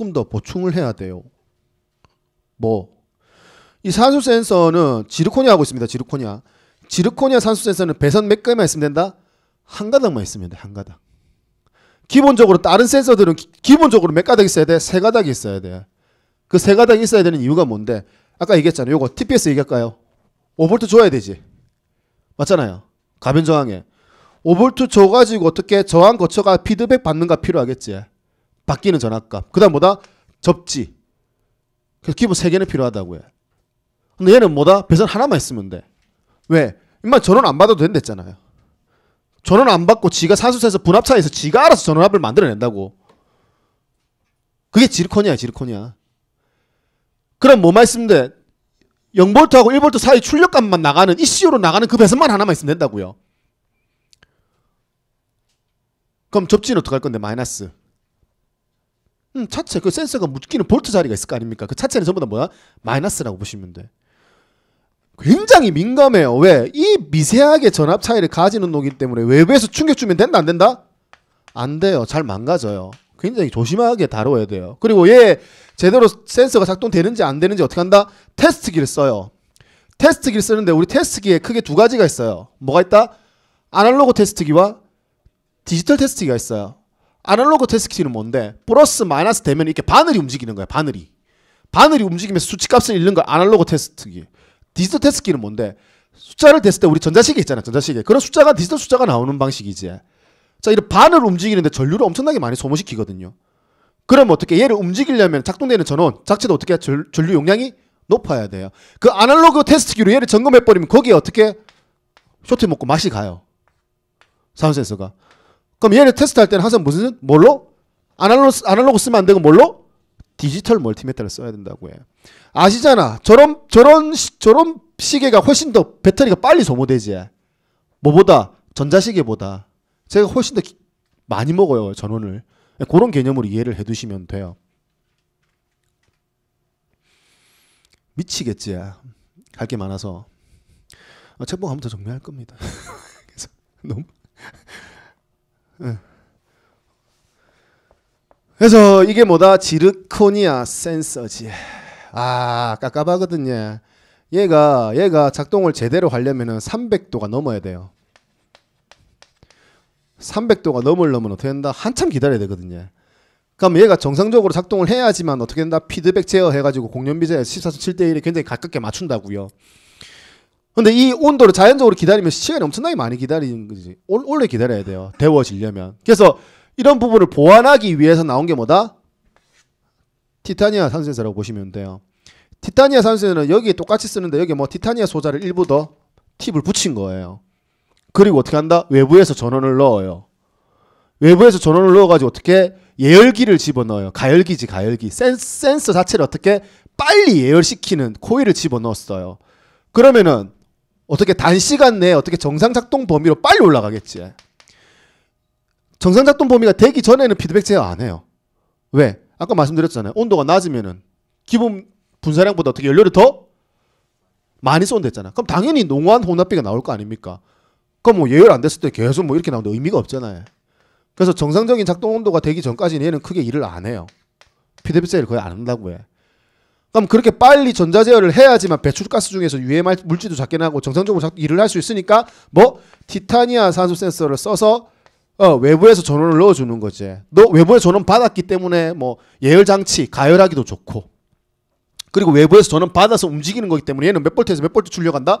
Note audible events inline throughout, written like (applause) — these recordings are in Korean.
조금 더 보충을 해야 돼요. 뭐? 이 산소 센서는 지르코니아하고 있습니다. 지르코니아. 지르코니아 산소 센서는 배선 몇가지만 있으면 된다? 한 가닥만 있으면 돼. 한 가닥. 기본적으로 다른 센서들은 기, 본적으로몇 가닥 있어야 돼? 세 가닥이 있어야 돼. 그 세 가닥이 있어야 되는 이유가 뭔데? 아까 얘기했잖아요. 요거 TPS 얘기할까요? 5볼트 줘야 되지. 맞잖아요. 가변 저항에. 5볼트 줘가지고 어떻게 저항 거쳐가 피드백 받는가 필요하겠지. 바뀌는 전압값. 그 다음 뭐다? 접지. 그래서 기본 3개는 필요하다고요. 근데 얘는 뭐다? 배선 하나만 있으면 돼. 왜? 인마 전원 안 받아도 된댔잖아요. 전원 안 받고 지가 산수에서 분압차에서 지가 알아서 전원압을 만들어낸다고. 그게 지르코니아 지르코니아. 그럼 뭐 말씀인데 0볼트하고 1볼트 사이 출력값만 나가는 ECU로 나가는 그 배선만 하나만 있으면 된다고요. 그럼 접지는 어떡할 건데 마이너스. 음, 차체 그 센서가 묶이는 볼트 자리가 있을 거 아닙니까? 그 차체는 전부 다 뭐야? 마이너스라고 보시면 돼. 굉장히 민감해요. 왜? 이 미세하게 전압 차이를 가지는 녹이 때문에 외부에서 충격 주면 된다 안 된다? 안 돼요. 잘 망가져요. 굉장히 조심하게 다뤄야 돼요. 그리고 얘 제대로 센서가 작동되는지 안 되는지 어떻게 한다? 테스트기를 써요. 테스트기를 쓰는데 우리 테스트기에 크게 두 가지가 있어요. 뭐가 있다? 아날로그 테스트기와 디지털 테스트기가 있어요. 아날로그 테스키는 뭔데 플러스 마이너스 되면 이렇게 바늘이 움직이는 거야 바늘이 바늘이 움직이면서 수치값을 잃는 걸 아날로그 테스트기 디지털 테스키는 뭔데 숫자를 댔을 때 우리 전자시계 있잖아 전자시계 그런 숫자가 디지털 숫자가 나오는 방식이지 자 이런 바늘 움직이는데 전류를 엄청나게 많이 소모시키거든요 그럼 어떻게 얘를 움직이려면 작동되는 전원 자체도 어떻게 전, 전류 용량이 높아야 돼요 그 아날로그 테스트기로 얘를 점검해버리면 거기에 어떻게 쇼트 먹고 맛이 가요 사운센서가 그럼 얘를 테스트할 때는 항상 무슨 뭘로? 아날로그, 아날로그 쓰면 안 되고 뭘로? 디지털 멀티미터를 써야 된다고 해. 아시잖아. 저런 저런 시, 저런 시계가 훨씬 더 배터리가 빨리 소모되지. 뭐보다 전자시계보다 제가 훨씬 더 기, 많이 먹어요 전원을. 그런 개념으로 이해를 해두시면 돼요. 미치겠지. 할게 많아서 아, 책봉 한번 더 정리할 겁니다. (laughs) 그래서 너무 예. 그래서 이게 뭐다? 지르코니아 센서지. 아, 깝깝하거든요. 얘가 얘가 작동을 제대로 하려면은 300도가 넘어야 돼요. 300도가 넘으려면 어떻게 된다? 한참 기다려야 되거든요. 그럼 얘가 정상적으로 작동을 해야지만 어떻게 된다? 피드백 제어해가지고 공연비 제어 14.7대 1에 굉장히 가깝게 맞춘다고요. 근데 이 온도를 자연적으로 기다리면 시간이 엄청나게 많이 기다리는 거지. 오래 기다려야 돼요. 데워지려면. 그래서 이런 부분을 보완하기 위해서 나온 게 뭐다? 티타니아 산센서라고 보시면 돼요. 티타니아 산센서는 여기 에 똑같이 쓰는데 여기 뭐 티타니아 소자를 일부 더 팁을 붙인 거예요. 그리고 어떻게 한다? 외부에서 전원을 넣어요. 외부에서 전원을 넣어가지고 어떻게 예열기를 집어넣어요. 가열기지 가열기. 센스, 센서 자체를 어떻게 빨리 예열시키는 코일을 집어넣었어요. 그러면은 어떻게 단시간 내에 어떻게 정상작동 범위로 빨리 올라가겠지. 정상작동 범위가 되기 전에는 피드백 제어 안 해요. 왜? 아까 말씀드렸잖아요. 온도가 낮으면은 기본 분사량보다 어떻게 연료를 더 많이 쏜댔잖아. 그럼 당연히 농후한 혼합비가 나올 거 아닙니까? 그럼 뭐 예열 안 됐을 때 계속 뭐 이렇게 나오는데 의미가 없잖아요. 그래서 정상적인 작동 온도가 되기 전까지는 얘는 크게 일을 안 해요. 피드백 제어를 거의 안 한다고 해. 그럼 그렇게 빨리 전자제어를 해야지만 배출가스 중에서 유해 물질도 작게나고 정상적으로 일을 할 수 있으니까 뭐 티타니아 산소 센서를 써서 어, 외부에서 전원을 넣어주는 거지. 너 외부에 전원 받았기 때문에 뭐 예열 장치 가열하기도 좋고. 그리고 외부에서 전원 받아서 움직이는 거기 때문에 얘는 몇 볼트에서 몇 볼트 출력한다.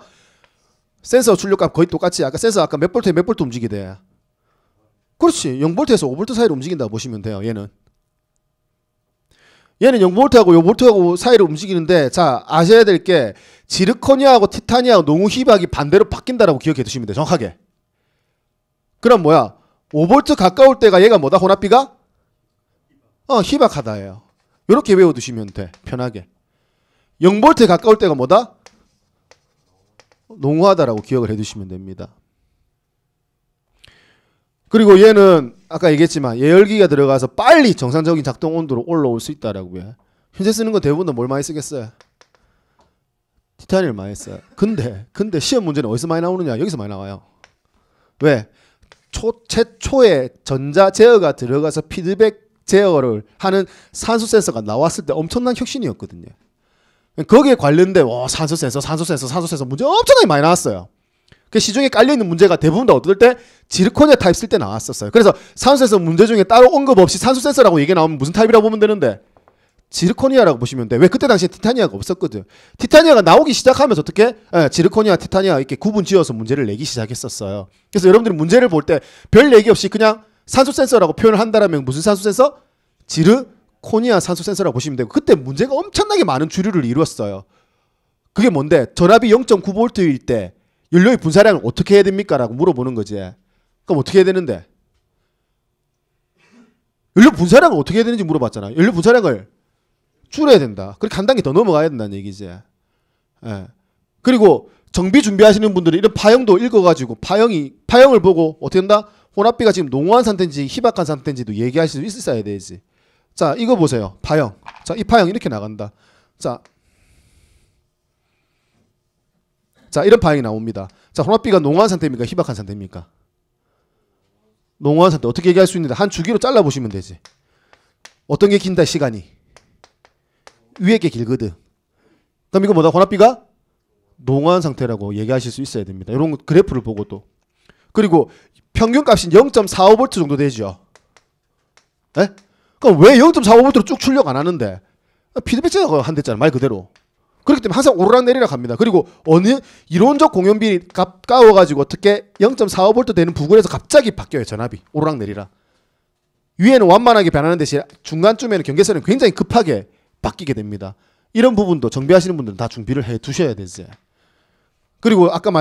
센서 출력값 거의 똑같지. 아까 센서 아까 몇 볼트에 몇 볼트 움직이대. 그렇지. 0볼트에서 5볼트 사이로 움직인다 고 보시면 돼요. 얘는. 얘는 0볼트하고 요볼트하고 사이를 움직이는데 자 아셔야 될 게 지르코니아하고 티타니아하고 농후희박이 반대로 바뀐다라고 기억해 두시면 돼 정확하게 그럼 뭐야 5볼트 가까울 때가 얘가 뭐다 혼합비가? 어 희박하다예요 이렇게 외워두시면 돼 편하게 0볼트 에 가까울 때가 뭐다? 농후하다라고 기억을 해두시면 됩니다 그리고 얘는 아까 얘기했지만 예열기가 들어가서 빨리 정상적인 작동 온도로 올라올 수 있다라고요. 현재 쓰는 건 대부분 뭘 많이 쓰겠어요? 티타늄을 많이 써요. 근데 근데 시험 문제는 어디서 많이 나오느냐? 여기서 많이 나와요. 왜? 초, 최초의 전자 제어가 들어가서 피드백 제어를 하는 산소 센서가 나왔을 때 엄청난 혁신이었거든요. 거기에 관련된 와 산소 센서, 산소 센서, 산소 센서 문제 엄청나게 많이 나왔어요. 그 시중에 깔려있는 문제가 대부분 다 어떨 때 지르코니아 타입 쓸 때 나왔었어요. 그래서 산소센서 문제 중에 따로 언급 없이 산소센서라고 얘기 나오면 무슨 타입이라고 보면 되는데 지르코니아라고 보시면 돼. 왜 그때 당시에 티타니아가 없었거든. 티타니아가 나오기 시작하면서 어떻게 예, 지르코니아, 티타니아 이렇게 구분 지어서 문제를 내기 시작했었어요. 그래서 여러분들이 문제를 볼 때 별 얘기 없이 그냥 산소 센서라고 표현을 한다라면 무슨 산소 센서? 지르코니아 산소 센서라고 보시면 되고 그때 문제가 엄청나게 많은 주류를 이루었어요. 그게 뭔데? 전압이 0.9V일 때 연료의 분사량을 어떻게 해야 됩니까? 라고 물어보는 거지. 그럼 어떻게 해야 되는데? 연료 분사량을 어떻게 해야 되는지 물어봤잖아. 연료 분사량을 줄여야 된다. 그렇게 한 단계 더 넘어가야 된다는 얘기지. 예. 그리고 정비 준비하시는 분들은 이런 파형도 읽어가지고 파형이 파형을 보고 어떻게 한다? 혼합비가 지금 농후한 상태인지 희박한 상태인지도 얘기할 수 있어야 되지. 자, 이거 보세요. 파형. 자, 이 파형 이렇게 나간다. 자, 자, 이런 방향이 나옵니다. 자, 혼합비가 농한 상태입니까? 희박한 상태입니까? 농한 상태. 어떻게 얘기할 수 있는데? 한 주기로 잘라보시면 되지. 어떤 게 긴다, 시간이? 위에 게 길거든. 그럼 이거 뭐다? 혼합비가 농한 상태라고 얘기하실 수 있어야 됩니다. 이런 그래프를 보고 또. 그리고 평균값이 0.45V 정도 되죠. 에? 예? 그럼 왜 0.45V로 쭉 출력 안 하는데? 피드백 제가 한댔잖아, 말 그대로. 그렇기 때문에 항상 오르락내리락 합니다 그리고 어느 이론적 공연비 가까워 가지고 어떻게 0.45V 되는 부근에서 갑자기 바뀌어요 전압이 오르락내리락. 위에는 완만하게 변하는 대신 중간쯤에는 경계선이 굉장히 급하게 바뀌게 됩니다. 이런 부분도 정비하시는 분들은 다 준비를 해 두셔야 되지. 그리고 아까 말